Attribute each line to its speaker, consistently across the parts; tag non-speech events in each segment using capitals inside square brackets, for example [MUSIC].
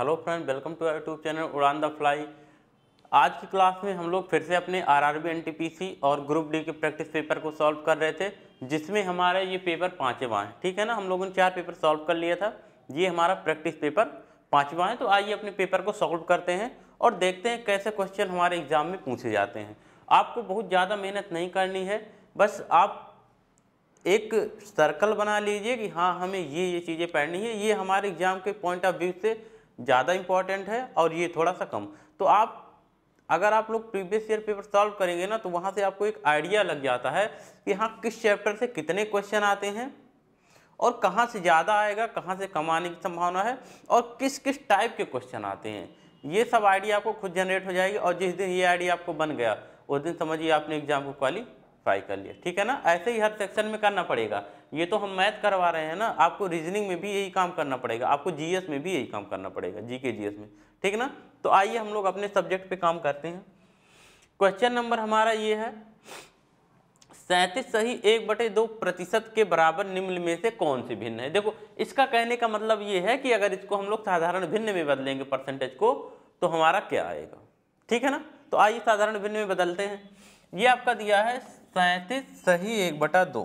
Speaker 1: hello friend welcome to YouTube channel Udaan the fly आज की class में हम लोग फिर से अपने आरआरबी एनटीपीसी और ग्रुप डी के प्रैक्टिस पेपर को सॉल्व कर रहे थे जिसमें हमारा ये पेपर पाँचवा है ठीक है ना हम लोगों ने चार पेपर सॉल्व कर लिया था ये हमारा प्रैक्टिस पेपर पाँचवा है तो आइए अपने पेपर को सॉल्व करते हैं और देखते हैं कैसे क्वेश्चन हमारे एग्ज़ाम में पूछे जाते हैं आपको बहुत ज़्यादा मेहनत नहीं करनी है बस आप एक सर्कल बना लीजिए कि हाँ हमें ये ये चीज़ें पढ़नी है ये हमारे एग्ज़ाम के पॉइंट ऑफ व्यू से ज़्यादा इंपॉर्टेंट है और ये थोड़ा सा कम तो आप अगर आप लोग प्रीवियस ईयर पेपर सॉल्व करेंगे ना तो वहाँ से आपको एक आइडिया लग जाता है कि हाँ किस चैप्टर से कितने क्वेश्चन आते हैं और कहाँ से ज़्यादा आएगा कहाँ से कम आने की संभावना है और किस किस टाइप के क्वेश्चन आते हैं ये सब आइडिया आपको खुद जनरेट हो जाएगी और जिस दिन ये आइडिया आपको बन गया उस दिन समझिए आपने एग्जाम को क्वालिफ फाइव कर लिया ठीक है ना ऐसे ही हर सेक्शन में करना पड़ेगा ये तो हम मैथ करवा रहे हैं ना आपको रीजनिंग में भी यही काम करना पड़ेगा आपको जीएस में भी यही काम करना पड़ेगा जी के जीएस में ठीक ना तो आइए हम लोग अपने सब्जेक्ट पे काम करते हैं क्वेश्चन नंबर हमारा ये है सैंतीस सही एक बटे दो प्रतिशत के बराबर निम्न में से कौन सी भिन्न है देखो इसका कहने का मतलब ये है कि अगर इसको हम लोग साधारण भिन्न में बदलेंगे परसेंटेज को तो हमारा क्या आएगा ठीक है ना तो आइए साधारण भिन्न में बदलते हैं ये आपका दिया है सैंतीस सही एक बटा दो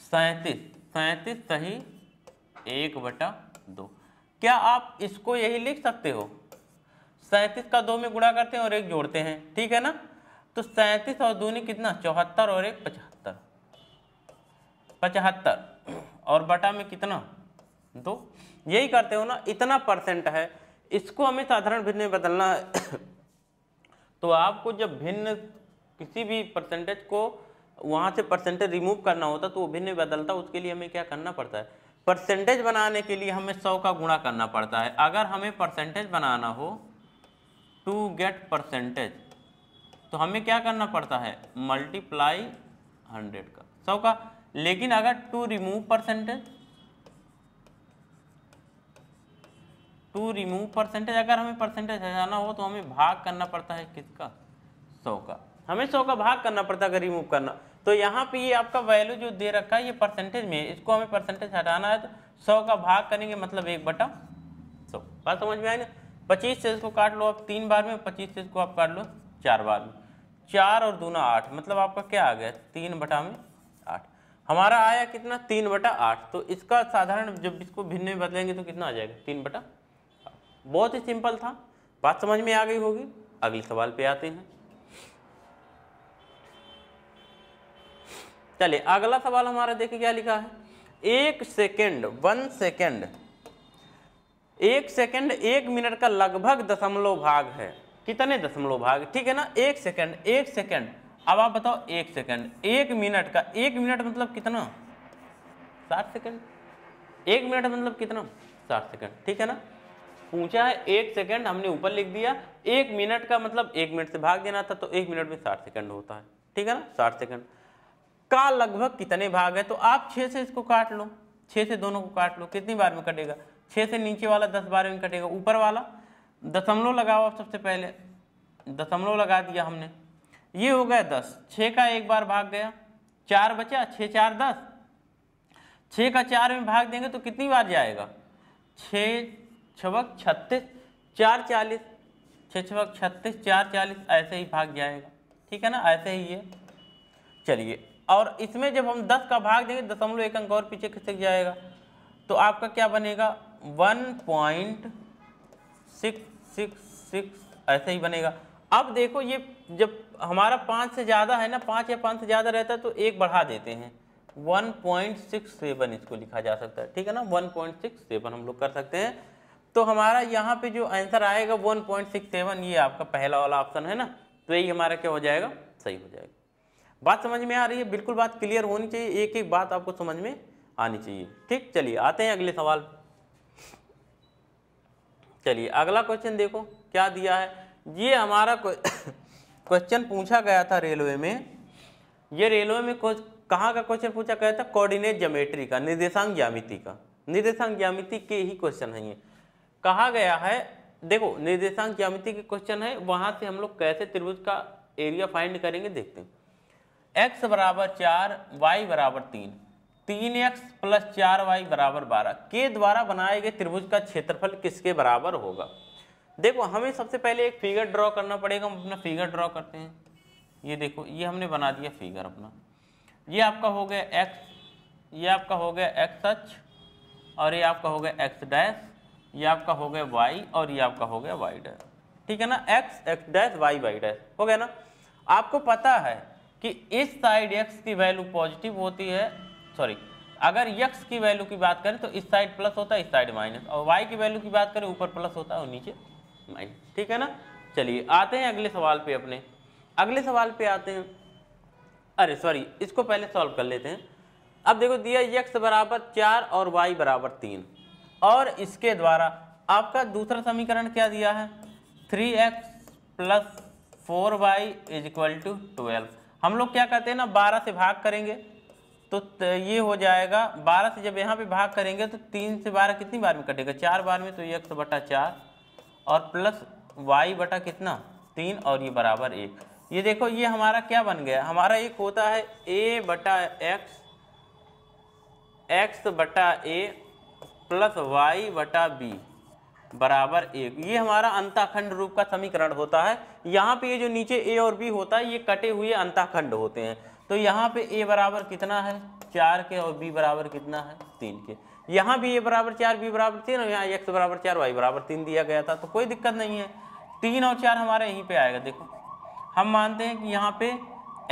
Speaker 1: सैंतीस सैंतीस सही एक बटा दो क्या आप इसको यही लिख सकते हो सैंतीस का दो में गुणा करते हैं और एक जोड़ते हैं ठीक है ना तो सैंतीस और दूनी कितना चौहत्तर और एक पचहत्तर पचहत्तर और बटा में कितना दो यही करते हो ना इतना परसेंट है इसको हमें साधारण भिन्न में बदलना है [COUGHS] तो आपको जब भिन्न किसी भी परसेंटेज को वहाँ से परसेंटेज रिमूव करना होता तो वो भिन्न बदलता उसके लिए हमें क्या करना पड़ता है परसेंटेज बनाने के लिए हमें सौ का गुणा करना पड़ता है अगर हमें परसेंटेज बनाना हो टू गेट परसेंटेज तो हमें क्या करना पड़ता है मल्टीप्लाई हंड्रेड का सौ का लेकिन अगर to remove percentage to remove percentage अगर हमें परसेंटेज हटाना हो तो हमें भाग करना पड़ता है किसका सौ का हमें सौ का भाग करना पड़ता है रिमूव करना तो यहाँ पे ये आपका वैल्यू जो दे रखा है ये परसेंटेज में इसको हमें परसेंटेज हटाना है तो सौ का भाग करेंगे मतलब एक बटा सौ बात समझ में आए ना पच्चीस से इसको काट लो आप तीन बार में पच्चीस से इसको आप काट लो चार बार में चार और दूना आठ मतलब आपका क्या आ गया तीन बटा में आठ हमारा आया कितना तीन बटा आठ तो इसका साधारण जब इसको भिन्न में बदलेंगे तो कितना आ जाएगा तीन बटा बहुत ही सिंपल था बात समझ में आ गई होगी अगले सवाल पे आते हैं चलिए अगला सवाल हमारा देखिए क्या लिखा है एक सेकेंड वन सेकेंड एक सेकेंड एक मिनट का लगभग दशमलव भाग है कितने दशमलव भाग ठीक है ना एक सेकेंड एक सेकेंड अब आप बताओ एक सेकेंड एक मिनट का एक मिनट मतलब कितना साठ सेकेंड एक मिनट मतलब कितना साठ सेकेंड ठीक है ना पूछा है एक सेकेंड हमने ऊपर लिख दिया एक मिनट का मतलब एक मिनट से भाग देना था तो एक मिनट में साठ सेकेंड होता है ठीक है ना साठ सेकेंड का लगभग कितने भाग है तो आप छः से इसको काट लो छः से दोनों को काट लो कितनी बार में कटेगा छः से नीचे वाला दस बार में कटेगा ऊपर वाला दशमलव लगाओ आप सबसे पहले दशमलव लगा दिया हमने ये हो गया दस छः का एक बार भाग गया चार बचा छः चार दस छः का चार में भाग देंगे तो कितनी बार जाएगा छः छबक छत्तीस चार चालीस छः छबक छत्तीस चार चालीस ऐसे ही भाग जाएगा ठीक है ना ऐसे ही ये चलिए और इसमें जब हम दस का भाग देंगे दशमलव एक अंक और पीछे खिसक जाएगा तो आपका क्या बनेगा one point six six six ऐसे ही बनेगा अब देखो ये जब हमारा पाँच से ज़्यादा है ना पाँच या पाँच से ज़्यादा रहता है तो एक बढ़ा देते हैं 1.67 इसको लिखा जा सकता है ठीक है ना 1.67 हम लोग कर सकते हैं तो हमारा यहाँ पे जो आंसर आएगा 1.67 ये आपका पहला वाला ऑप्शन है ना तो यही हमारा क्या हो जाएगा सही हो जाएगा बात समझ में आ रही है बिल्कुल बात क्लियर होनी चाहिए एक एक बात आपको समझ में आनी चाहिए ठीक चलिए आते हैं अगले सवाल चलिए अगला क्वेश्चन देखो क्या दिया है ये हमारा क्वेश्चन [COUGHS] पूछा गया था रेलवे में ये रेलवे में कहाँ का क्वेश्चन पूछा गया था कोऑर्डिनेट ज्योमेट्री का निर्देशांक ज्यामिति का निर्देशांक ज्यामिति के ही क्वेश्चन है ये कहा गया है देखो निर्देशांक ज्यामिति के क्वेश्चन है वहां से हम लोग कैसे त्रिभुज का एरिया फाइंड करेंगे देखते हैं एक्स बराबर चार वाई बराबर तीन तीन एक्स प्लस चार वाई बराबर बारह के द्वारा बनाए गए त्रिभुज का क्षेत्रफल किसके बराबर होगा देखो हमें सबसे पहले एक फिगर ड्रॉ करना पड़ेगा हम अपना फिगर ड्रॉ करते हैं ये देखो ये हमने बना दिया फिगर अपना ये आपका हो गया एक्स ये आपका हो गया एक्स एच और ये आपका हो गया एक्स डैश ये आपका हो गया वाई और ये आपका हो गया वाई डैश ठीक है ना X X dash Y Y dash हो गया ना आपको पता है कि इस साइड यक्स की वैल्यू पॉजिटिव होती है सॉरी अगर यक्स की वैल्यू की बात करें तो इस साइड प्लस होता है इस साइड माइनस और वाई की वैल्यू की बात करें ऊपर प्लस होता है और नीचे माइनस ठीक है ना चलिए आते हैं अगले सवाल पे अपने अगले सवाल पे आते हैं अरे सॉरी इसको पहले सॉल्व कर लेते हैं अब देखो दिया यक्स बराबर चार और वाई बराबर तीन और इसके द्वारा आपका दूसरा समीकरण क्या दिया है three X plus four Y is equal to twelve हम लोग क्या कहते हैं ना बारह से भाग करेंगे तो ये हो जाएगा बारह से जब यहाँ पे भाग करेंगे तो तीन से बारह कितनी बार में कटेगा चार बार में तो एक बटा चार और प्लस वाई बटा कितना तीन और ये बराबर एक ये देखो ये हमारा क्या बन गया हमारा एक होता है ए बटा एक्स एक्स बटा ए प्लस वाई बटा बी बराबर एक ये हमारा अंताखंड रूप का समीकरण होता है यहाँ पे ये जो नीचे ए और बी होता है ये कटे हुए अंताखंड होते हैं तो यहाँ पे ए बराबर कितना है चार के और बी बराबर कितना है तीन के यहाँ भी ए बराबर चार बी बराबर तीन और यहाँ एक्स बराबर चार वाई बराबर तीन दिया गया था तो कोई दिक्कत नहीं है तीन और चार हमारे यहीं पर आएगा देखो हम मानते हैं कि यहाँ पे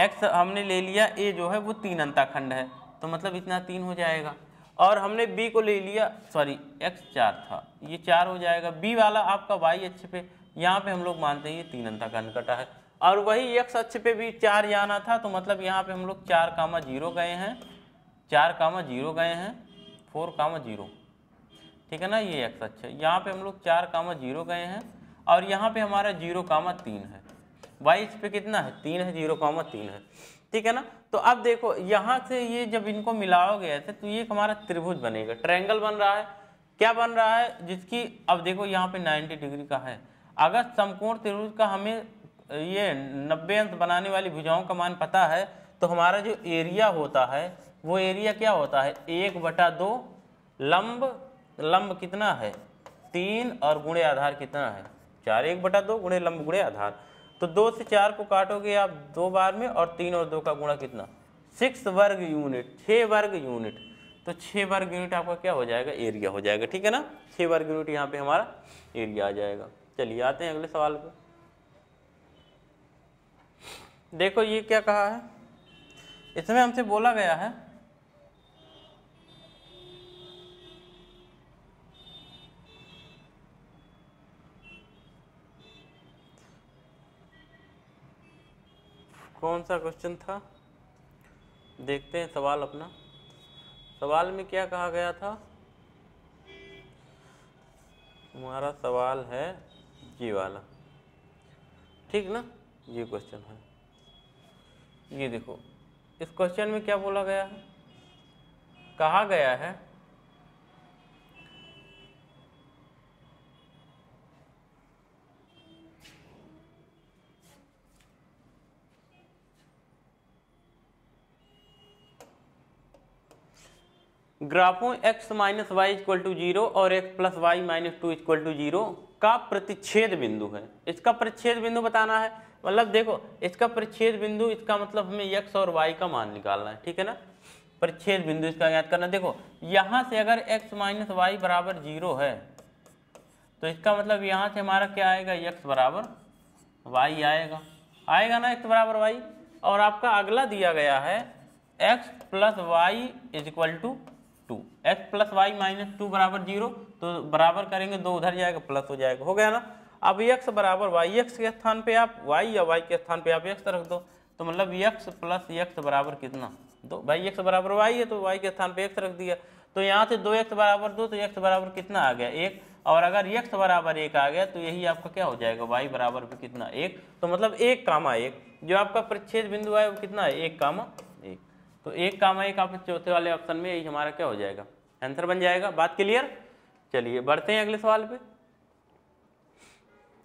Speaker 1: एक्स हमने ले लिया ए जो है वो तीन अंताखंड है तो मतलब इतना तीन हो जाएगा और हमने बी को ले लिया सॉरी एक्स चार था ये चार हो जाएगा बी वाला आपका वाई अच्छे पे यहाँ पे हम लोग मानते हैं ये तीन अंत का अनकटा है और वही एक्स अच्छे पे भी चार जाना था तो मतलब यहाँ पे हम लोग चार कामा जीरो गए हैं चार कामा जीरो गए हैं फोर कामा जीरो ठीक है ना ये एक्स अच्छे यहाँ पे हम लोग चार कामा जीरो गए हैं और यहाँ पे हमारा जीरो कामा तीन है वाई एच पे कितना है तीन है जीरो कामा तीन है ठीक है ना तो अब देखो यहाँ से ये जब इनको मिलाओगे ऐसे तो ये हमारा त्रिभुज बनेगा ट्रायंगल बन रहा है क्या बन रहा है जिसकी अब देखो यहाँ पे 90 डिग्री का है अगर समकोण त्रिभुज का हमें ये नब्बे अंश बनाने वाली भुजाओं का मान पता है तो हमारा जो एरिया होता है वो एरिया क्या होता है एक बटा दो लंब लंब कितना है तीन और गुणे आधार कितना है चार एक बटा दो गुणे लंब गुणे आधार तो दो से चार को काटोगे आप दो बार में और तीन और दो का गुणा कितना सिक्स वर्ग यूनिट छः वर्ग यूनिट तो छः वर्ग यूनिट आपका क्या हो जाएगा एरिया हो जाएगा ठीक है ना छः वर्ग यूनिट यहाँ पे हमारा एरिया आ जाएगा चलिए आते हैं अगले सवाल पे देखो ये क्या कहा है इसमें हमसे बोला गया है कौन सा क्वेश्चन था देखते हैं सवाल अपना सवाल में क्या कहा गया था हमारा सवाल है जी वाला ठीक ना ये क्वेश्चन है ये देखो इस क्वेश्चन में क्या बोला गया है कहा गया है ग्राफों x minus Y equal to zero और x plus Y minus two equal to zero का प्रतिच्छेद बिंदु है इसका प्रतिच्छेद बिंदु बताना है मतलब देखो इसका प्रतिच्छेद बिंदु इसका मतलब हमें x और y का मान निकालना है ठीक है ना प्रतिच्छेद बिंदु इसका ज्ञात करना है देखो यहाँ से अगर x माइनस वाई बराबर जीरो है तो इसका मतलब यहाँ से हमारा क्या आएगा x बराबर वाई आएगा आएगा ना x बराबर वाई और आपका अगला दिया गया है X plus Y is equal to two X plus Y minus two बराबर जीरो तो बराबर करेंगे दो उधर जाएगा प्लस हो जाएगा हो गया ना अब एक्स बराबर वाई एक्स के स्थान पे आप वाई या वाई के स्थान पे आप एक्स रख दो तो मतलब एक्स प्लस एक्स बराबर कितना दो भाई एक्स बराबर वाई है तो वाई के स्थान पे एक्स रख दिया तो यहाँ से दो एक्स बराबर दो तो एक्स बराबर कितना आ गया एक और अगर एक्स बराबर एक आ गया तो यही आपका क्या हो जाएगा वाई बराबर कितना एक तो मतलब एक कामा एक जो आपका प्रच्छेद बिंदु है वो कितना है एक कामा तो एक काम एक आप चौथे वाले ऑप्शन में यही हमारा क्या हो जाएगा आंसर बन जाएगा बात क्लियर चलिए बढ़ते हैं अगले सवाल पे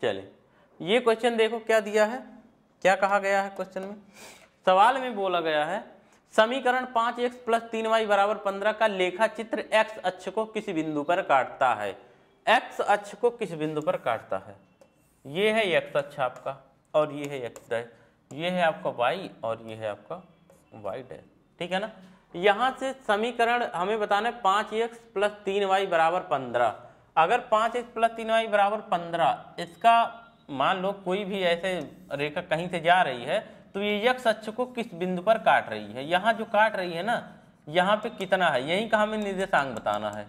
Speaker 1: चलिए ये क्वेश्चन देखो क्या दिया है क्या कहा गया है क्वेश्चन में सवाल में बोला गया है समीकरण पांच एक्स प्लस तीन वाई बराबर पंद्रह का लेखा चित्र एक्स अक्ष को किस बिंदु पर काटता है एक्स अक्ष को किस बिंदु पर काटता है ये है एक्स अक्ष आपका और ये है एक्स डैश ये है आपका वाई और ये है आपका वाई डैश ठीक है ना यहाँ से समीकरण हमें बताना है पाँच एक्स प्लस तीन वाई बराबर पंद्रह अगर पाँच एक्स प्लस तीन वाई बराबर पंद्रह इसका मान लो कोई भी ऐसे रेखा कहीं से जा रही है तो ये यक्ष अक्ष को किस बिंदु पर काट रही है यहाँ जो काट रही है ना यहाँ पे कितना है यहीं का हमें निर्देशांक बताना है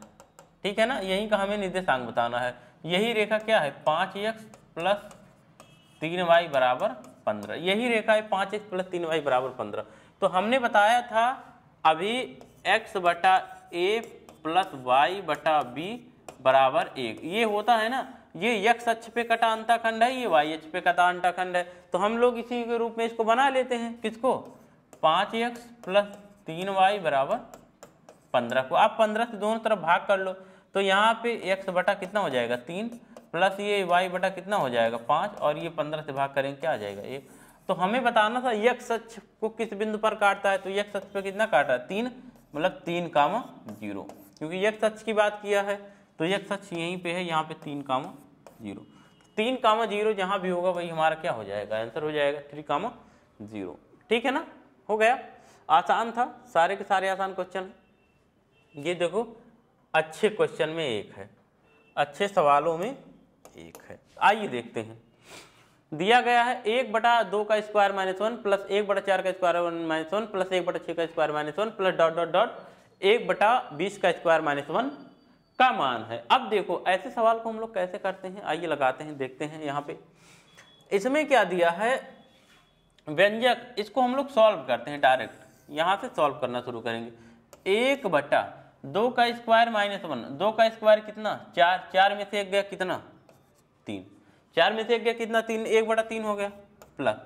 Speaker 1: ठीक है ना यहीं का हमें निर्देशांक बताना है यही रेखा क्या है पाँच एक्स प्लस तीन वाई बराबर पंद्रह यही रेखा है पाँच एक्स प्लस तीन वाई बराबर पंद्रह तो हमने बताया था अभी x बटा ए प्लस वाई बटा बी बराबर एक ये होता है ना ये x अक्ष पे कटा अंताखंड है ये वाई अक्ष पे कटा अंताखंड है तो हम लोग इसी के रूप में इसको बना लेते हैं किसको पाँच एक्स प्लस तीन वाई बराबर पंद्रह को आप पंद्रह से दोनों तरफ भाग कर लो तो यहाँ पे एक्स बटा कितना हो जाएगा तीन प्लस ये वाई बटा कितना हो जाएगा पाँच और ये पंद्रह से भाग करेंगे क्या आ जाएगा एक तो हमें बताना था यक्ष अक्ष को किस बिंदु पर काटता है तो यक्ष अक्ष पर कितना काटा है तीन मतलब तीन काम जीरो क्योंकि यक्ष अक्ष की बात किया है तो यक्ष अक्ष यहीं पे है यहाँ पे तीन काम जीरो तीन काम जीरो जहाँ भी होगा वही हमारा क्या हो जाएगा आंसर हो जाएगा थ्री काम जीरो ठीक है ना हो गया आसान था सारे के सारे आसान क्वेश्चन ये देखो अच्छे क्वेश्चन में एक है अच्छे सवालों में एक है आइए देखते हैं दिया गया है एक बटा दो का स्क्वायर माइनस वन प्लस एक बटा चार का स्क्वायर माइनस वन प्लस एक बटा छः का square minus one plus dot dot dot एक बटा बीस का स्क्वायर माइनस वन का मान है अब देखो ऐसे सवाल को हम लोग कैसे करते हैं आइए लगाते हैं देखते हैं यहाँ पे इसमें क्या दिया है व्यंजक इसको हम लोग सॉल्व करते हैं डायरेक्ट यहाँ से सॉल्व करना शुरू करेंगे एक बटा दो का स्क्वायर माइनस वन दो का स्क्वायर कितना चार चार में से एक गया कितना तीन चार में से एक गया कितना तीन एक बटा तीन हो गया प्लस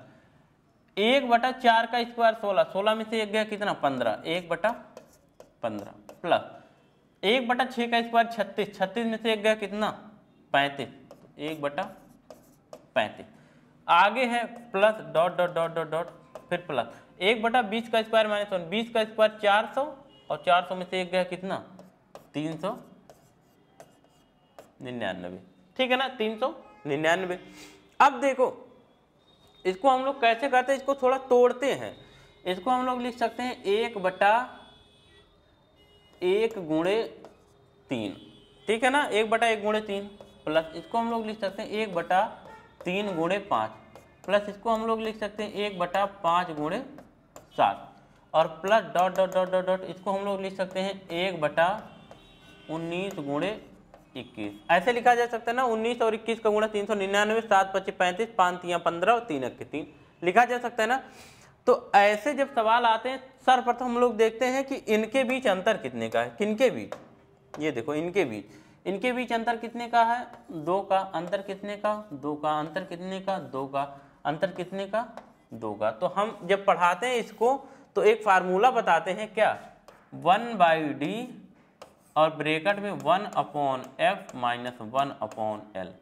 Speaker 1: एक बटा चार का स्क्वायर सोलह सोलह में से एक गया कितना पंद्रह एक बटा पंद्रह प्लस एक बटा छः का स्क्वायर छत्तीस छत्तीस में से एक गया कितना पैंतीस एक बटा पैंतीस आगे है plus dot dot dot dot dot फिर प्लस एक बटा बीस का स्क्वायर माइनस वन बीस का स्क्वायर चार सौ और चार सौ में से एक गया कितना तीन सौ निन्यानबे ठीक है ना तीन सौ निन्यानवे अब देखो इसको हम लोग कैसे करते हैं इसको थोड़ा तोड़ते हैं इसको हम लोग लिख सकते हैं एक बटा एक गुणे तीन ठीक है ना एक बटा एक गुणे तीन प्लस इसको हम लोग लिख सकते हैं एक बटा तीन गुणे पाँच प्लस इसको हम लोग लिख सकते हैं एक बटा पाँच गुणे सात और plus dot dot dot dot dot इसको हम लोग लिख सकते हैं एक बटा उन्नीस गुणे इक्कीस ऐसे लिखा जा सकता है ना उन्नीस और इक्कीस का गुणा तीन सौ निन्यानवे सात पच्चीस पैंतीस पाँच तीन पंद्रह और तीन इक्कीस तीन लिखा जा सकता है ना तो ऐसे जब सवाल आते हैं सर्वप्रथम हम लोग देखते हैं कि इनके बीच अंतर कितने का है किनके बीच ये देखो इनके बीच इनके बीच अंतर कितने का है दो का अंतर कितने का दो का अंतर कितने का दो का अंतर कितने का दो का तो हम जब पढ़ाते हैं इसको तो एक फार्मूला बताते हैं क्या वन बाई डी और ब्रेकट में one upon F minus one upon L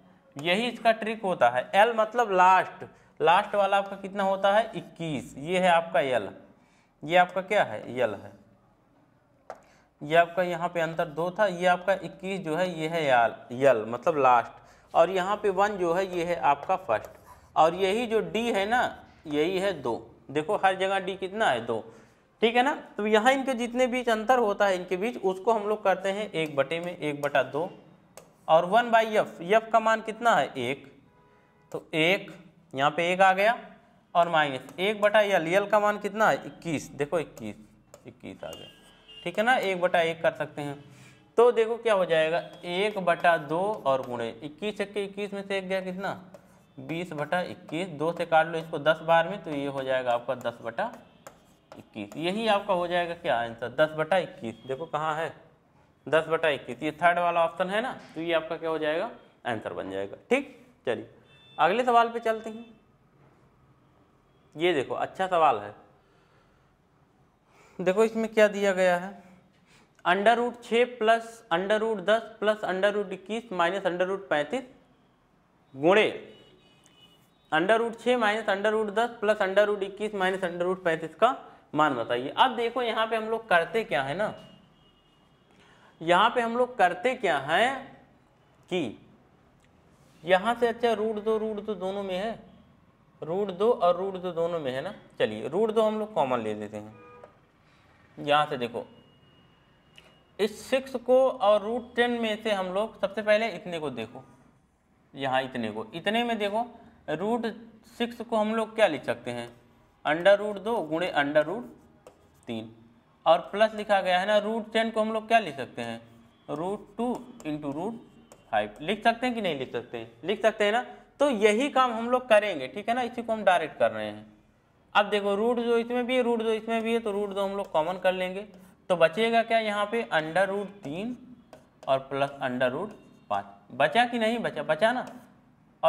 Speaker 1: यही इसका ट्रिक होता है एल मतलब लास्ट लास्ट वाला आपका कितना होता है इक्कीस ये है आपका एल ये आपका क्या है एल है ये आपका यहाँ पे अंतर दो था ये आपका इक्कीस जो है ये है याल यल मतलब लास्ट और यहाँ पे वन जो है ये है आपका फर्स्ट और यही जो डी है ना यही है दो देखो हर जगह डी कितना है दो ठीक है ना तो यहाँ इनके जितने बीच अंतर होता है इनके बीच उसको हम लोग करते हैं एक बटे में एक बटा दो और वन बाई यफ यफ का मान कितना है एक तो एक यहाँ पे एक आ गया और माइनस एक बटा यल यल का मान कितना है इक्कीस देखो इक्कीस इक्कीस आ गया ठीक है ना एक बटा एक कर सकते हैं तो देखो क्या हो जाएगा एक बटा दो और गुणे इक्कीस एक के इक्कीस में से एक गया कितना बीस बटा इक्कीस दो से काट लो इसको दस बार में तो ये हो जाएगा आपका दस बटा इक्कीस यही आपका हो जाएगा क्या आंसर दस बटा इक्कीस देखो कहाँ है दस बटा इक्कीस ये थर्ड वाला ऑप्शन है ना तो ये आपका क्या हो जाएगा आंसर बन जाएगा ठीक चलिए अगले सवाल पे चलते हैं ये देखो अच्छा सवाल है देखो इसमें क्या दिया गया है अंडर रूट छः प्लस अंडर रूट दस प्लस अंडर रूट इक्कीस माइनस अंडर रूट पैंतीस गुणे अंडर रूट छः माइनस अंडर रूट दस प्लस अंडर रूट इक्कीस माइनस अंडर रूट पैंतीस का मान बताइए अब देखो यहाँ पे हम लोग करते क्या है ना यहाँ पे हम लोग करते क्या है कि यहाँ से अच्छा रूट दो रूट दो दोनों में है रूट दो और रूट दो दोनों में है ना चलिए रूट दो हम लोग कॉमन ले लेते हैं यहाँ से देखो इस सिक्स को और रूट टेन में से हम लोग सबसे पहले इतने को देखो यहाँ इतने को इतने में देखो रूट सिक्स को हम लोग क्या लिख सकते हैं अंडर रूट दो गुणे अंडर रूट तीन और प्लस लिखा गया है ना रूट टेन को हम लोग क्या लिख सकते हैं root two into root five लिख सकते हैं कि नहीं लिख सकते हैं लिख सकते हैं ना तो यही काम हम लोग करेंगे ठीक है ना इसी को हम डायरेक्ट कर रहे हैं अब देखो रूट जो इसमें भी है रूट जो इसमें भी है तो रूट दो हम लोग कॉमन कर लेंगे तो बचेगा क्या यहाँ पे अंडर रूट तीन और प्लस अंडर रूट पाँच बचा कि नहीं बचा बचा ना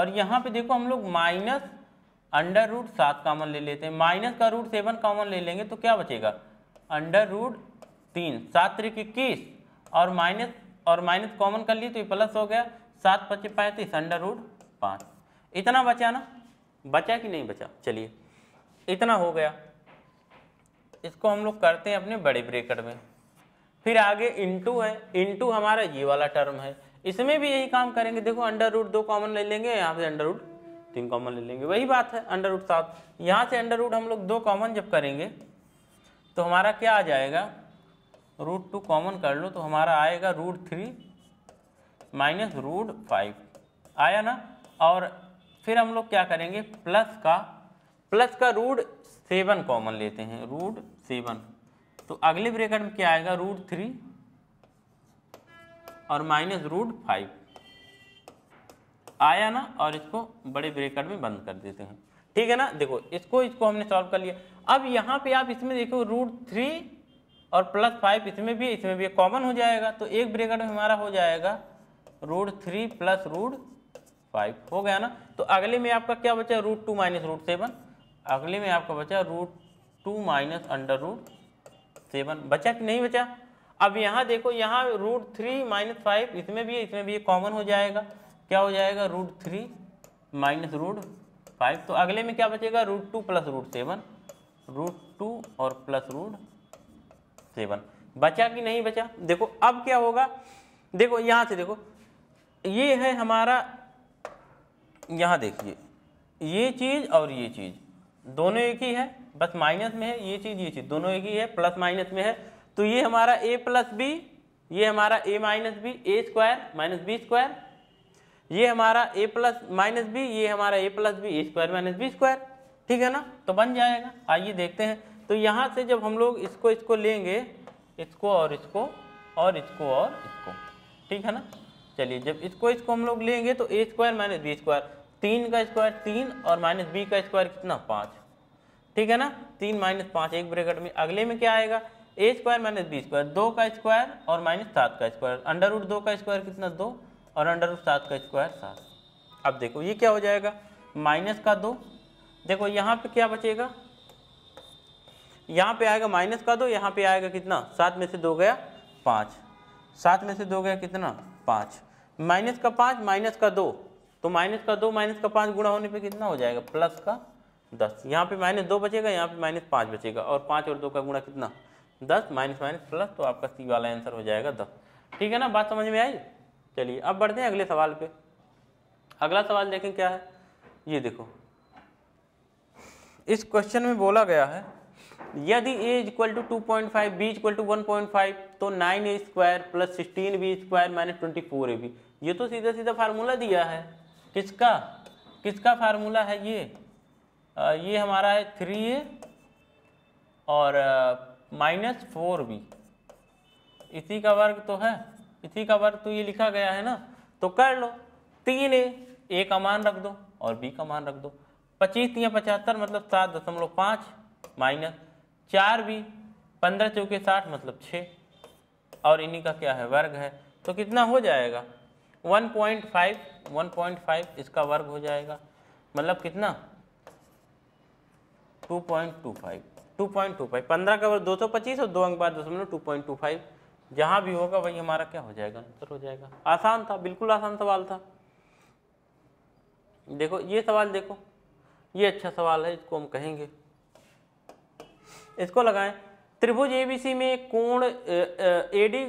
Speaker 1: और यहाँ पे देखो हम लोग माइनस अंडर रूट सात कॉमन ले लेते हैं माइनस का रूट सेवन कॉमन ले लेंगे तो क्या बचेगा अंडर रूट तीन सात त्रिक इक्कीस और माइनस और माइनस कॉमन कर लिए तो ये प्लस हो गया सात पच्चे पैंतीस अंडर रूट पाँच इतना बचा ना बचा कि नहीं बचा चलिए इतना हो गया इसको हम लोग करते हैं अपने बड़े ब्रेकर में फिर आगे इंटू है इंटू हमारा ये वाला टर्म है इसमें भी यही काम करेंगे देखो अंडर रूट दो कॉमन ले लेंगे यहाँ पे अंडर रूट तीन कॉमन ले लेंगे वही बात है अंडर रूट सात यहाँ से अंडर रूट हम लोग दो कॉमन जब करेंगे तो हमारा क्या आ जाएगा रूट टू कॉमन कर लो तो हमारा आएगा root three minus root five आया ना और फिर हम लोग क्या करेंगे प्लस का प्लस का रूट सेवन कॉमन लेते हैं रूट सेवन तो अगले ब्रेकेट में क्या आएगा रूट थ्री और माइनस रूट फाइव आया ना और इसको बड़े ब्रेकर में बंद कर देते हैं ठीक है ना देखो इसको इसको हमने सॉल्व कर लिया अब यहाँ पे आप इसमें देखो रूट थ्री और प्लस फाइव इसमें भी इसमें भी कॉमन हो जाएगा तो एक ब्रेकर में हमारा हो जाएगा root three plus root five हो गया ना तो अगले में आपका क्या बचा root two minus root seven अगले में आपका बचा root two minus under root seven बचा कि नहीं बचा अब यहाँ देखो यहाँ रूट थ्री माइनस फाइव इसमें भी इसमें भी कॉमन हो जाएगा क्या हो जाएगा root three minus root five तो अगले में क्या बचेगा root two plus root seven root two और प्लस रूट सेवन बचा कि नहीं बचा देखो अब क्या होगा देखो यहाँ से देखो ये है हमारा यहाँ देखिए ये चीज़ और ये चीज़ दोनों एक ही है बस माइनस में है ये चीज़ ये चीज़ दोनों एक ही है प्लस माइनस में है तो ये हमारा ए प्लस बी ये हमारा A minus B A square minus B square ये हमारा ए प्लस माइनस बी ये हमारा A plus B square minus B square ठीक है ना तो बन जाएगा आइए देखते हैं तो यहाँ से जब हम लोग इसको इसको लेंगे इसको और इसको और इसको और इसको ठीक है ना चलिए जब इसको इसको हम लोग लेंगे तो A square minus B square तीन का स्क्वायर तीन और माइनस बी का स्क्वायर कितना पाँच ठीक है ना तीन माइनस पाँच एक ब्रेकेट में अगले में क्या आएगा a square minus B square दो का स्क्वायर और माइनस सात का स्क्वायर अंडर उड दो का स्क्वायर कितना दो और अंडर सात का स्क्वायर सात अब देखो ये क्या हो जाएगा माइनस का दो देखो यहाँ पे क्या बचेगा यहाँ पे आएगा माइनस का दो यहाँ पे आएगा कितना सात में से दो गया पाँच सात में से दो गया कितना पाँच माइनस का पाँच माइनस का दो तो माइनस का दो माइनस का पाँच गुणा होने पे कितना हो जाएगा प्लस का दस यहाँ पे माइनस दो बचेगा यहाँ पे माइनस पाँच बचेगा और पाँच और दो का गुणा कितना दस माइनस माइनस प्लस तो आपका सी वाला आंसर हो जाएगा दस ठीक है ना बात समझ में आई चलिए अब बढ़ते हैं अगले सवाल पे अगला सवाल देखें क्या है ये देखो इस क्वेश्चन में बोला गया है यदि a is equal to two point five b equal to one point five तो nine a square plus sixteen b square minus twenty four a b ये तो सीधा सीधा फार्मूला दिया है किसका किसका फार्मूला है ये आ, ये हमारा है थ्री ए और माइनस फोर बी इसी का वर्ग तो है पृथ्वी का वर्ग तो ये लिखा गया है ना तो कर लो तीन ए ए का मान रख दो और बी का मान रख दो पच्चीस तीन पचहत्तर मतलब सात दशमलव पाँच माइनस चार बी पंद्रह चौके साठ मतलब छः और इन्हीं का क्या है वर्ग है तो कितना हो जाएगा 1.5 1.5 इसका वर्ग हो जाएगा मतलब कितना 2.25 2.25 15 का वर्ग 225 और दो अंक बाद दशमलव 2.25 जहाँ भी होगा वही हमारा क्या हो जाएगा आंसर हो जाएगा आसान था बिल्कुल आसान सवाल था देखो ये सवाल देखो ये अच्छा सवाल है इसको हम कहेंगे इसको लगाएं त्रिभुज एबीसी में कोण एडी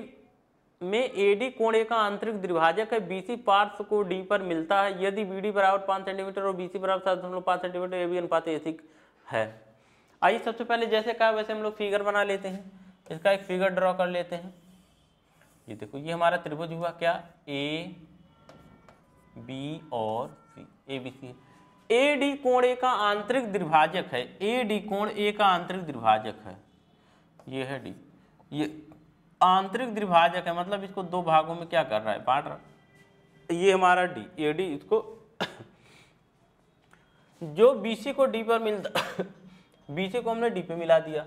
Speaker 1: में एडी कोण एक का आंतरिक द्विभाजक है बीसी पार्श्व को डी पर मिलता है यदि बीडी बराबर पांच सेंटीमीटर और बीसी बराबर सात दशमलव पांच सेंटीमीटर ए बी अनुपात एसिक है आइए सबसे पहले जैसे कहा वैसे हम लोग फिगर बना लेते हैं इसका एक फिगर ड्रॉ कर लेते हैं ये देखो ये हमारा त्रिभुज हुआ क्या ए बी और सी A B C A D कोण ए का आंतरिक द्विभाजक है ए डी कोण ए का आंतरिक द्विभाजक है ये है डी ये आंतरिक द्विभाजक है मतलब इसको दो भागों में क्या कर रहा है बांट रहा ये हमारा डी ए डी इसको [COUGHS] जो बी सी को डी पर मिलता बी सी को हमने डी पे मिला दिया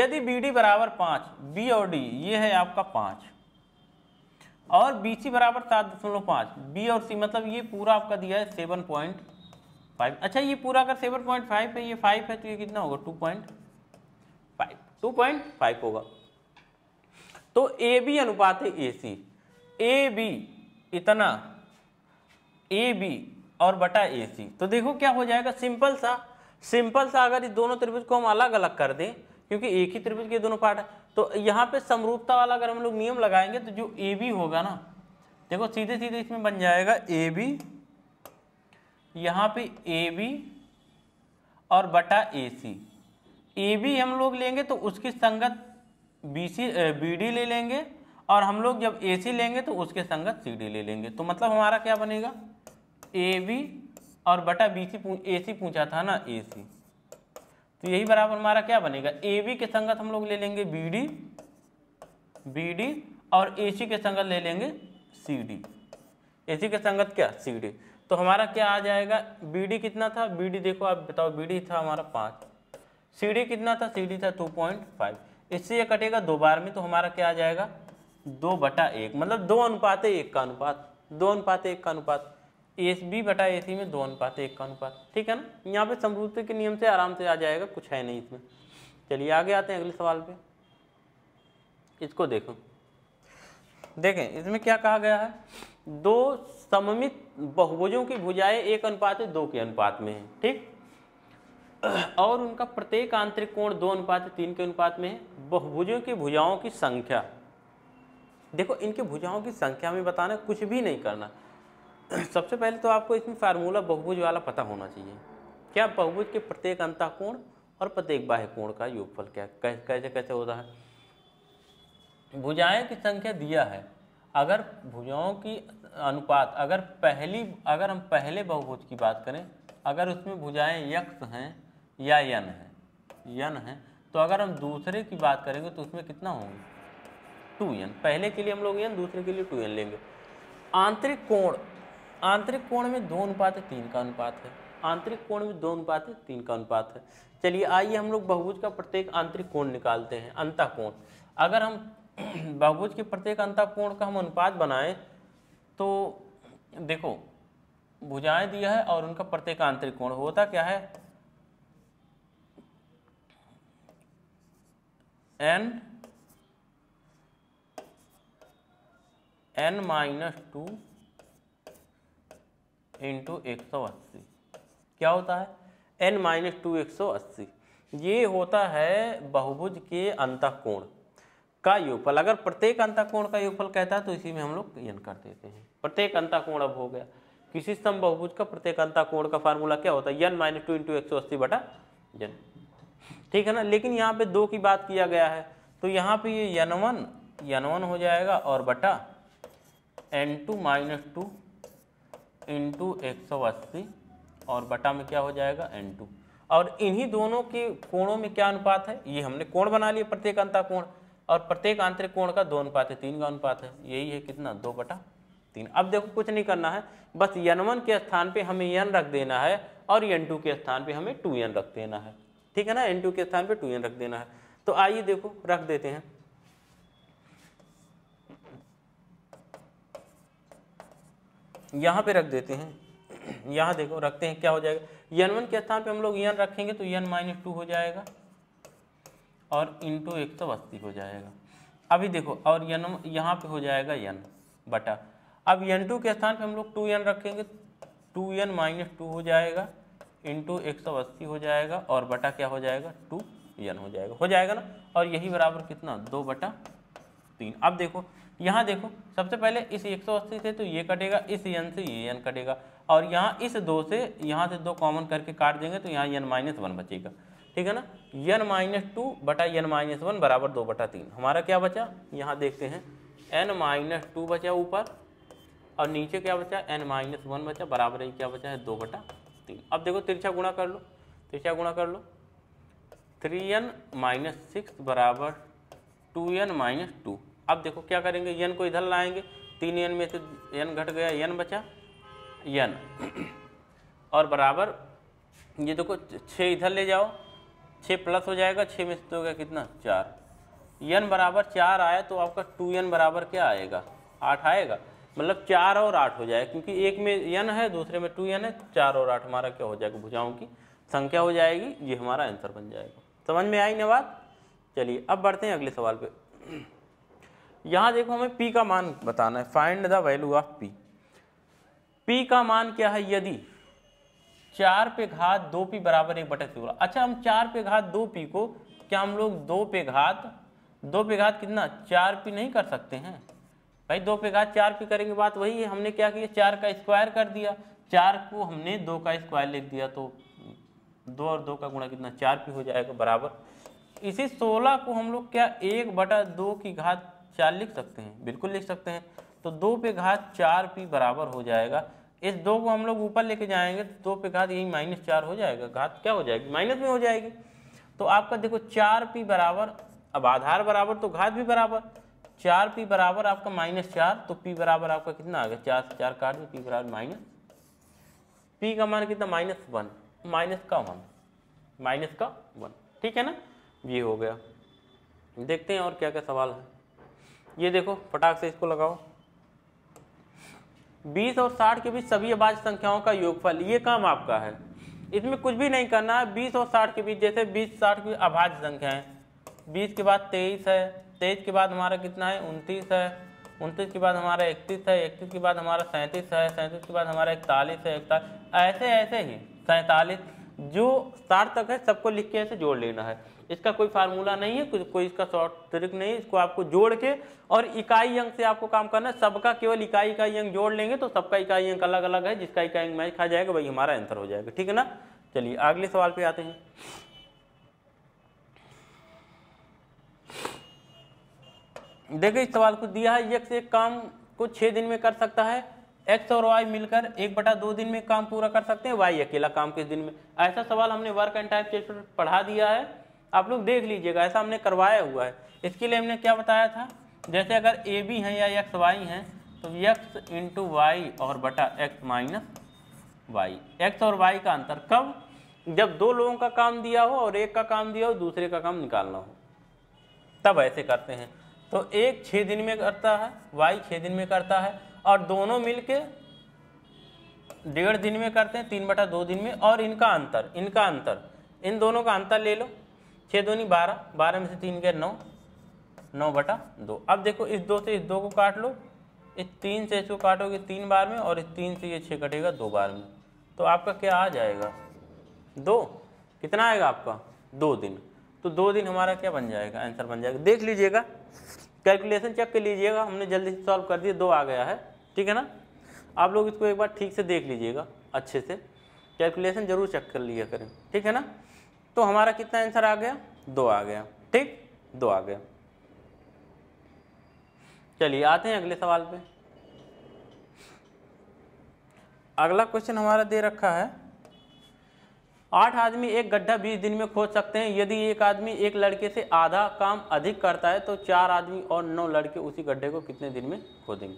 Speaker 1: यदि बी डी बराबर पांच बी और डी ये है आपका पांच और बी सी बराबर सात दशमलव पाँच बी और सी मतलब ये पूरा आपका दिया है सेवन पॉइंट फाइव अच्छा ये पूरा अगर सेवन पॉइंट फाइव है ये फाइव है तो ये कितना होगा two point five two point five होगा तो ए बी अनुपात है ए सी ए बी इतना ए बी और बटा ए सी तो देखो क्या हो जाएगा सिंपल सा सिंपल सा अगर इस दोनों त्रिभुज को हम अलग अलग कर दें क्योंकि एक ही त्रिभुज के दोनों पार्ट है तो यहाँ पे समरूपता वाला अगर हम लोग नियम लगाएंगे तो जो ए बी होगा ना देखो सीधे सीधे इसमें बन जाएगा ए बी यहाँ पे ए बी और बटा ए सी ए बी हम लोग लेंगे तो उसकी संगत बी सी बी डी ले लेंगे और हम लोग जब ए सी लेंगे तो उसके संगत सी डी ले लेंगे तो मतलब हमारा क्या बनेगा ए बी और बटा बी सी ए सी पूछा था ना ए सी तो यही बराबर हमारा क्या बनेगा ए बी के संगत हम लोग ले लेंगे बी डी बी डी और ए सी e के संगत ले लेंगे सी डी ए सी के संगत क्या सी डी तो हमारा क्या आ जाएगा बी डी कितना था बी डी देखो आप बताओ बी डी था हमारा पाँच सी डी कितना था सी डी था टू पॉइंट फाइव इससे ये कटेगा दो बार में तो हमारा क्या आ जाएगा दो बटा एक मतलब दो अनुपात एक का अनुपात दो अनुपात एक का अनुपात एस बी बटा ए सी में दो अनुपात एक का अनुपात ठीक है ना यहाँ पे समरूपता के नियम से आराम से आ जाएगा कुछ है नहीं इसमें चलिए आगे आते हैं अगले सवाल पे इसको देखो देखें इसमें क्या कहा गया है दो सममित बहुभुजों की भुजाएं एक अनुपात दो के अनुपात में है ठीक और उनका प्रत्येक आंतरिक कोण दो अनुपात तीन के अनुपात में है बहुभुजों की भुजाओं की संख्या देखो इनकी भुजाओं की संख्या में बताना कुछ भी नहीं करना सबसे पहले तो आपको इसमें फार्मूला बहुभुज वाला पता होना चाहिए क्या बहुभुज के प्रत्येक कोण और प्रत्येक बाह्य कोण का योगफल क्या कैसे कैसे कैसे होता है भुजाएं की संख्या दिया है अगर भुजाओं की अनुपात अगर पहली अगर हम पहले बहुभुज की बात करें अगर उसमें भुजाएं यक्स हैं या यन है यन है तो अगर हम दूसरे की बात करेंगे तो उसमें कितना होंगे टू यन पहले के लिए हम लोग यन दूसरे के लिए टू यन लेंगे आंतरिक कोण आंतरिक कोण में दो अनुपात तीन का अनुपात है आंतरिक कोण में दो अनुपात तीन का अनुपात है चलिए आइए हम लोग बहुभुज का प्रत्येक आंतरिक कोण निकालते हैं अंतः कोण अगर हम [CLEARS THROAT] बहुभुज के प्रत्येक अंतः कोण का हम अनुपात बनाएं तो देखो भुजाएं दिया है और उनका प्रत्येक आंतरिक कोण होता क्या है n n minus two into एक सौ अस्सी क्या होता है एन माइनस टू एक सौ अस्सी ये होता है बहुभुज के अंतकोण का योगफल अगर प्रत्येक अंतकोण का योगफल कहता है तो इसी में हम लोग एन कर देते हैं प्रत्येक अंतकोण अब हो गया किसी सम बहुभुज का प्रत्येक अंतकोण का फार्मूला क्या होता है यन माइनस टू इंटू एक सौ अस्सी बटा यन ठीक है ना लेकिन यहाँ पे दो की बात किया गया है तो यहाँ पे ये यन वन यन वन हो जाएगा और बटा n two minus two into एक और बटा में क्या हो जाएगा एन टू और इन्हीं दोनों के कोणों में क्या अनुपात है ये हमने कोण बना लिए प्रत्येक अंता कोण और प्रत्येक आंतरिक कोण का दो अनुपात है तीन का अनुपात है यही है कितना दो बटा तीन अब देखो कुछ नहीं करना है बस यन वन के स्थान पे हमें यन रख देना है और यन टू के स्थान पे हमें टू यन रख देना है ठीक है ना एन टू के स्थान पे टू यन रख देना है तो आइए देखो रख देते हैं यहाँ पे रख देते हैं यहाँ देखो रखते हैं क्या हो जाएगा यन वन के स्थान पे हम लोग यन रखेंगे तो यन माइनस टू हो जाएगा और टू एक सौ अस्सी हो जाएगा अभी देखो और यन यहाँ पे हो जाएगा यन बटा अब यन टू के स्थान पे हम लोग टू यन रखेंगे टू यन माइनस टू हो जाएगा इन टू एक सौ अस्सी हो जाएगा और बटा क्या हो जाएगा टू यन हो जाएगा हो जाएगा ना और यही बराबर कितना दो बटा तीन अब देखो यहाँ देखो सबसे पहले इस 180 से तो ये कटेगा इस यन से ये एन कटेगा और यहाँ इस दो से यहाँ से दो कॉमन करके काट देंगे तो यहाँ एन माइनस वन बचेगा ठीक है ना यन माइनस टू बटा यन माइनस वन बराबर दो बटा तीन हमारा क्या बचा यहाँ देखते हैं एन माइनस टू बचा ऊपर और नीचे क्या बचा एन माइनस वन बचा बराबर ही क्या बचा है दो बटा तीन अब देखो तिरछा गुणा कर लो तिरछा गुणा कर लो थ्री एन माइनस सिक्स बराबर टू एन माइनस टू अब देखो क्या करेंगे यन को इधर लाएंगे तीन यन में से यन घट गया यन बचा यन और बराबर ये देखो छः इधर ले जाओ छः प्लस हो जाएगा छः में से तो हो गया कितना चार यन बराबर चार आया तो आपका टू यन बराबर क्या आएगा आठ आएगा मतलब चार और आठ हो जाएगा क्योंकि एक में यन है दूसरे में टू यन है चार और आठ हमारा क्या हो जाएगा भुजाओं की संख्या हो जाएगी ये हमारा आंसर बन जाएगा समझ में आई ना बात चलिए अब बढ़ते हैं अगले सवाल पे यहाँ देखो हमें पी का मान बताना है find the value of p p का मान क्या है यदि चार पे घात दो पी बराबर एक बटे सोलह अच्छा हम चार पे घात दो पी को क्या हम लोग दो पे घात दो पे घात कितना चार पी नहीं कर सकते हैं भाई दो पे घात चार पी करेंगे बात वही है हमने क्या किया चार का स्क्वायर कर दिया चार को हमने दो का स्क्वायर लिख दिया तो दो और दो का गुणा कितना चार पी हो जाएगा बराबर इसी सोलह को हम लोग क्या एक बटा दो की घात चार लिख सकते हैं बिल्कुल लिख सकते हैं तो दो पे घात चार पी बराबर हो जाएगा इस दो को हम लोग ऊपर लेके जाएंगे तो दो पे घात यही माइनस चार हो जाएगा घात क्या हो जाएगी माइनस में हो जाएगी तो आपका देखो चार पी बराबर अब आधार बराबर तो घात भी बराबर चार पी बराबर आपका माइनस चार तो पी बराबर आपका कितना आ गया चार से चार काट दो पी बराबर माइनस पी का मान कितना माइनस वन माइनस का वन माइनस का वन ठीक है ना ये हो गया देखते हैं और क्या क्या सवाल है ये देखो फटाक से इसको लगाओ 20 और 60 के बीच सभी अभाज्य संख्याओं का योगफल ये काम आपका है इसमें कुछ भी नहीं करना है 20 और 60 के बीच जैसे 20 60 की अभाज्य संख्या है बीस के बाद तेईस है तेईस के बाद हमारा कितना है उनतीस है उनतीस के बाद हमारा इकतीस है इकतीस के बाद हमारा सैंतीस है सैंतीस के बाद हमारा इकतालीस है इकतालीस ऐसे ऐसे ही सैंतालीस जो साठ तक है सबको लिख के ऐसे जोड़ लेना है इसका कोई फार्मूला नहीं है कोई इसका शॉर्ट ट्रिक नहीं है इसको आपको जोड़ के और इकाई अंक से आपको काम करना है सबका केवल इकाई इकाई अंक जोड़ लेंगे तो सबका इकाई अंक अलग अलग है जिसका इकाई अंक मैच खा जाएगा वही हमारा आंसर हो जाएगा ठीक है ना चलिए अगले सवाल पे आते हैं देखिए इस सवाल को दिया है यक्स एक काम को छह दिन में कर सकता है एक्स और वाई मिलकर एक बटा दो दिन में काम पूरा कर सकते हैं वाई अकेला काम किस दिन में ऐसा सवाल हमने वर्क एंड टाइप चैप्टर पढ़ा दिया है आप लोग देख लीजिएगा ऐसा हमने करवाया हुआ है इसके लिए हमने क्या बताया था जैसे अगर ए बी है या एक्स वाई है तो यक्स इंटू वाई और बटा एक्स माइनस वाई एक्स और वाई का अंतर कब जब दो लोगों का काम दिया हो और एक का काम दिया हो दूसरे का काम निकालना हो तब ऐसे करते हैं तो एक छः दिन में करता है वाई छः दिन में करता है और दोनों मिल के डेढ़ दिन में करते हैं तीन बटा दो दिन में और इनका अंतर इनका अंतर इन दोनों का अंतर ले लो छः दूनी बारह बारह में से तीन गए नौ नौ बटा दो अब देखो इस दो से इस दो को काट लो इस तीन से इसको काटोगे तीन बार में और इस तीन से ये छः कटेगा दो बार में तो आपका क्या आ जाएगा दो कितना आएगा आपका दो दिन तो दो दिन हमारा क्या बन जाएगा आंसर बन जाएगा देख लीजिएगा कैलकुलेशन चेक कर लीजिएगा हमने जल्दी से सॉल्व कर दिया दो आ गया है ठीक है ना आप लोग इसको एक बार ठीक से देख लीजिएगा अच्छे से कैलकुलेशन जरूर चेक कर लिया करें ठीक है ना तो हमारा कितना आंसर आ गया दो आ गया ठीक दो आ गया चलिए आते हैं अगले सवाल पे अगला क्वेश्चन हमारा दे रखा है आठ आदमी एक गड्ढा बीस दिन में खोद सकते हैं यदि एक आदमी एक लड़के से आधा काम अधिक करता है तो चार आदमी और नौ लड़के उसी गड्ढे को कितने दिन में खोदेंगे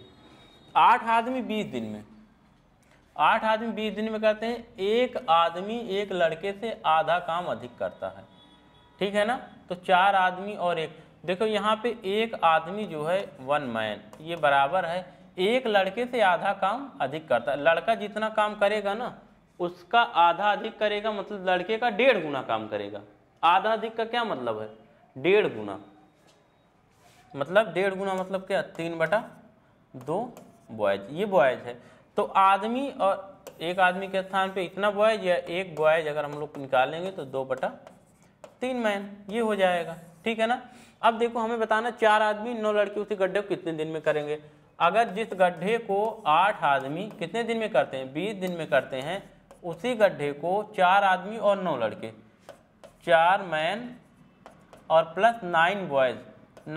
Speaker 1: आठ आदमी बीस दिन में आठ आदमी बीस दिन में करते हैं एक आदमी एक लड़के से आधा काम अधिक करता है ठीक है ना तो चार आदमी और एक देखो यहाँ पे एक आदमी जो है वन मैन ये बराबर है एक लड़के से आधा काम अधिक करता है लड़का जितना काम करेगा ना उसका आधा अधिक करेगा मतलब लड़के का डेढ़ गुना काम करेगा आधा अधिक का क्या मतलब है डेढ़ गुना मतलब डेढ़ गुना मतलब क्या तीन बटा दो बॉयज ये बॉयज है तो आदमी और एक आदमी के स्थान पे इतना बॉयज या एक बॉयज अगर हम लोग निकालेंगे तो दो बटा तीन मैन ये हो जाएगा ठीक है ना अब देखो हमें बताना चार आदमी नौ लड़के उसी गड्ढे को कितने दिन में करेंगे अगर जिस गड्ढे को आठ आदमी कितने दिन में करते हैं बीस दिन में करते हैं उसी गड्ढे को चार आदमी और नौ लड़के चार मैन और plus nine boys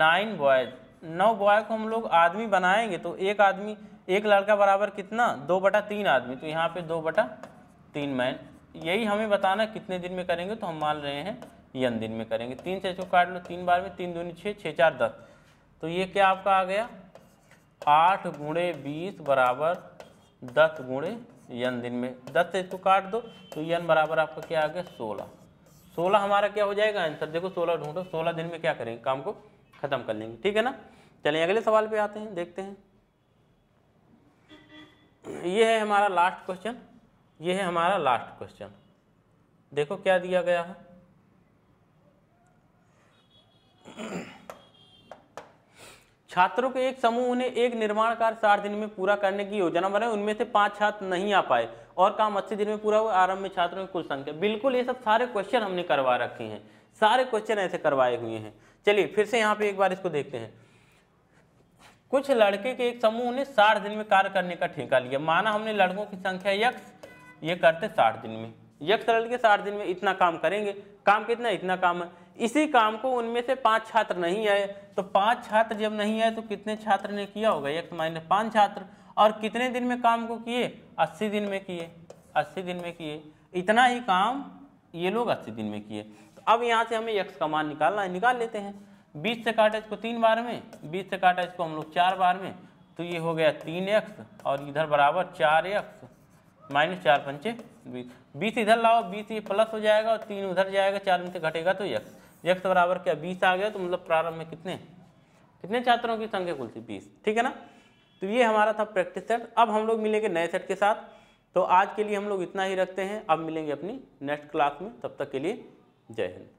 Speaker 1: nine boys नौ बॉय को हम लोग आदमी बनाएंगे तो एक आदमी एक लड़का बराबर कितना दो बटा तीन आदमी तो यहाँ पे दो बटा तीन मैन यही हमें बताना कितने दिन में करेंगे तो हम मान रहे हैं यन दिन में करेंगे तीन से इसको काट लो तीन बार में तीन दूनी छः छः चार दस तो ये क्या आपका आ गया आठ गुणे बीस बराबर दस गुणे यन दिन में दस से इसको काट दो तो यन बराबर आपका क्या आ गया सोलह सोलह हमारा क्या हो जाएगा आंसर देखो सोलह ढूंढो सोलह दिन में क्या करेंगे काम को खत्म कर लेंगे ठीक है ना चलिए अगले सवाल पे आते हैं देखते हैं ये है हमारा लास्ट क्वेश्चन ये है हमारा लास्ट क्वेश्चन देखो क्या दिया गया है छात्रों के एक समूह ने एक निर्माण कार्य साठ दिन में पूरा करने की योजना बनाई उनमें से पांच छात्र नहीं आ पाए और काम अस्सी दिन में पूरा हुआ आरंभ में छात्रों की कुल संख्या बिल्कुल ये सब सारे क्वेश्चन हमने करवा रखे हैं सारे क्वेश्चन ऐसे करवाए हुए हैं चलिए फिर से यहाँ पे एक बार इसको देखते हैं कुछ लड़के के एक समूह ने साठ दिन में कार्य करने का ठेका लिया माना हमने लड़कों की संख्या यक्ष ये करते साठ दिन में यक्ष लड़के साठ दिन में इतना काम करेंगे काम कितना इतना काम है इसी काम को उनमें से पांच छात्र नहीं आए तो पांच छात्र जब नहीं आए तो कितने छात्र ने किया होगा यक्ष माइनस पांच छात्र और कितने दिन में काम को किए अस्सी दिन में किए अस्सी दिन में किए इतना ही काम ये लोग अस्सी दिन में किए अब यहाँ से हमें एक्स का मान निकालना है निकाल लेते हैं बीस से काटा इसको तीन बार में बीस से काटा इसको हम लोग चार बार में तो ये हो गया तीन एक्स और इधर बराबर चार एक्स माइनस चार पंचे बीस बीस इधर लाओ बीस ये प्लस हो जाएगा और तीन उधर जाएगा चार से घटेगा तो यक्स यक्स तो बराबर क्या बीस आ गया तो मतलब प्रारंभ में कितने कितने छात्रों की संख्या कुल थी बीस ठीक है ना तो ये हमारा था प्रैक्टिस सेट अब हम लोग मिलेंगे नए सेट के साथ तो आज के लिए हम लोग इतना ही रखते हैं अब मिलेंगे अपनी नेक्स्ट क्लास में तब तक के लिए जय हिंद